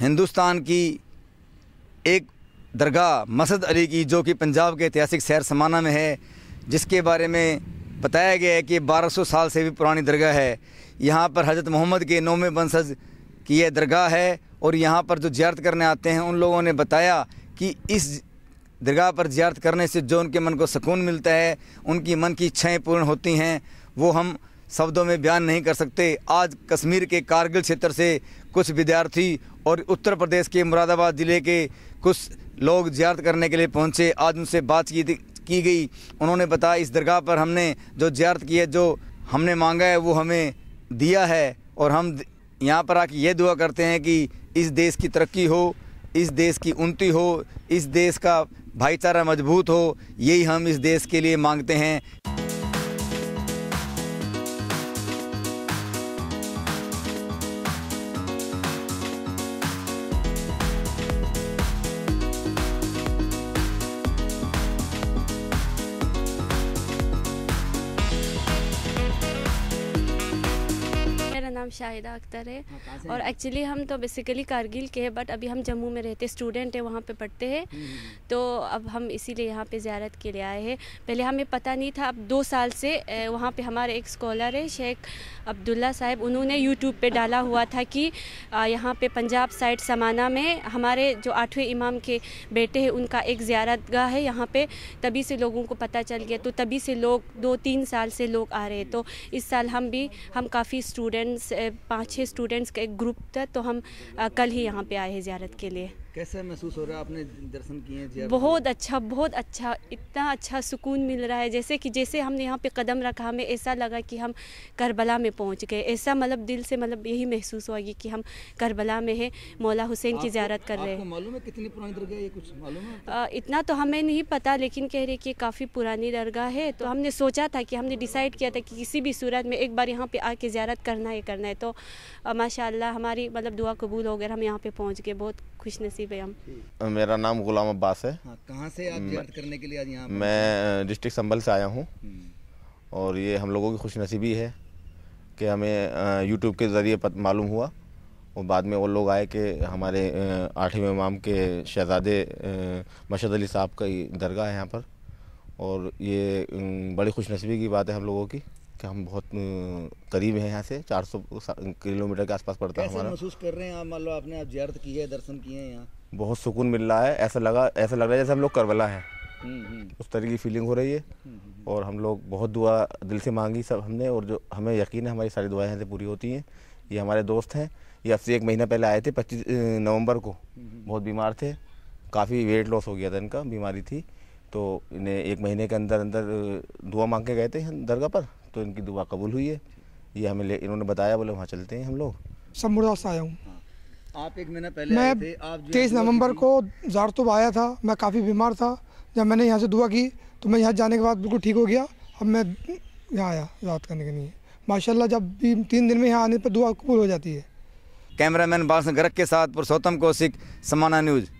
हिंदुस्तान की एक दरगाह मसद अली की जो कि पंजाब के ऐतिहासिक सैर समाना में है जिसके बारे में बताया गया है कि 1200 साल से भी पुरानी दरगाह है यहाँ पर हज़रत मोहम्मद के नौम बंसज की यह दरगाह है और यहाँ पर जो जियारत करने आते हैं उन लोगों ने बताया कि इस दरगाह पर जियारत करने से जो उनके मन को सुकून मिलता है उनकी मन की इच्छाएँ पूर्ण होती हैं वो हम शब्दों में बयान नहीं कर सकते आज कश्मीर के कारगिल क्षेत्र से कुछ विद्यार्थी और उत्तर प्रदेश के मुरादाबाद ज़िले के कुछ लोग जियारत करने के लिए पहुंचे आज उनसे बातचीत की गई उन्होंने बताया इस दरगाह पर हमने जो ज्यारत की है जो हमने मांगा है वो हमें दिया है और हम यहाँ पर आके ये दुआ करते हैं कि इस देश की तरक्की हो इस देश की उन्नति हो इस देश का भाईचारा मजबूत हो यही हम इस देश के लिए मांगते हैं नाम मतलब शाहिदा अख्तर है हाँ, और एक्चुअली हम तो बेसिकली कारगिल के हैं बट अभी हम जम्मू में रहते स्टूडेंट हैं वहाँ पे पढ़ते हैं हम्म, हम्म, हम्म। तो अब हम इसीलिए यहाँ पे ज़्यारत के लिए आए हैं पहले हमें पता नहीं था अब दो साल से वहाँ पे हमारे एक स्कॉलर है शेख अब्दुल्ला साहब उन्होंने यूट्यूब पर डाला हुआ था कि यहाँ पर पंजाब साइड समाना में हमारे जो आठवें इमाम के बेटे हैं उनका एक ज़्यारत गाह है यहाँ पर तभी से लोगों को पता चल गया तो तभी से लोग दो तीन साल से लोग आ रहे हैं तो इस साल हम भी हम काफ़ी स्टूडेंट्स पाँच छः स्टूडेंट्स का एक ग्रुप था तो हम कल ही यहाँ पे आए हैं ज़्यारत के लिए कैसा महसूस हो रहा है आपने दर्शन किए बहुत अच्छा बहुत अच्छा इतना अच्छा सुकून मिल रहा है जैसे कि जैसे हमने यहाँ पे कदम रखा हमें ऐसा लगा कि हम करबला में पहुँच गए ऐसा मतलब दिल से मतलब यही महसूस हुआ कि हम करबला में हैं मौला हुसैन की ज्यारत कर रहे हैं मालूम है कितनी पुरानी दरगाह ये कुछ मालूम है इतना तो हमें नहीं पता लेकिन कह रहे कि काफ़ी पुरानी दरगाह है तो हमने सोचा था कि हमने डिसाइड किया था कि किसी भी सूरत में एक बार यहाँ पर आके ज्यारत करना ही करना है तो माशा हमारी मतलब दुआ कबूल हो गया हम यहाँ पर पहुँच गए बहुत खुश नसीब जी भैया मेरा नाम गुलाम अब्बास है कहाँ से आप करने के लिए आज यहाँ मैं डिस्ट्रिक्ट संभल से आया हूँ और ये हम लोगों की खुशनसीबी है कि हमें यूट्यूब के ज़रिए मालूम हुआ और बाद में वो लोग आए कि हमारे आठवें इमाम के शहजादे मशद अली साहब का दरगाह है यहाँ पर और ये बड़ी खुशनसीबी की बात है हम लोगों की कि हम बहुत करीब हैं यहाँ से 400 किलोमीटर के आसपास पड़ता है हमारा महसूस कर रहे हैं आप मान लो आपने आप जियारत की है दर्शन किए हैं यहाँ बहुत सुकून मिल रहा है ऐसा लगा ऐसा लग रहा है जैसे हम लोग करबला है हम्म, हम्म। उस तरह की फीलिंग हो रही है हम्म, और हम लोग बहुत दुआ दिल से मांगी सब हमने और जो हमें यकीन है हमारी सारी दुआएं यहाँ से पूरी होती हैं ये हमारे दोस्त हैं ये अब से एक महीना पहले आए थे पच्चीस नवंबर को बहुत बीमार थे काफ़ी वेट लॉस हो गया था इनका बीमारी थी तो इन्हें एक महीने के अंदर अंदर दुआ मांग के गए थे दरगाह पर तो इनकी दुआ कबूल हुई है ये हमें ले इन्होंने बताया बोले वहाँ चलते हैं हम लोग सब मुर्दा से आया हूँ हाँ। आप एक महीना पहले मैं तेईस नवंबर को जारतुब आया था मैं काफ़ी बीमार था जब मैंने यहाँ से दुआ की तो मैं यहाँ जाने के बाद बिल्कुल ठीक हो गया अब मैं यहाँ आया रात करने के लिए माशाल्लाह जब भी तीन दिन में यहाँ आने पर दुआ कबूल हो जाती है कैमरामैन बासन गरक के साथ पुरुषोत्तम कौशिक समाना न्यूज़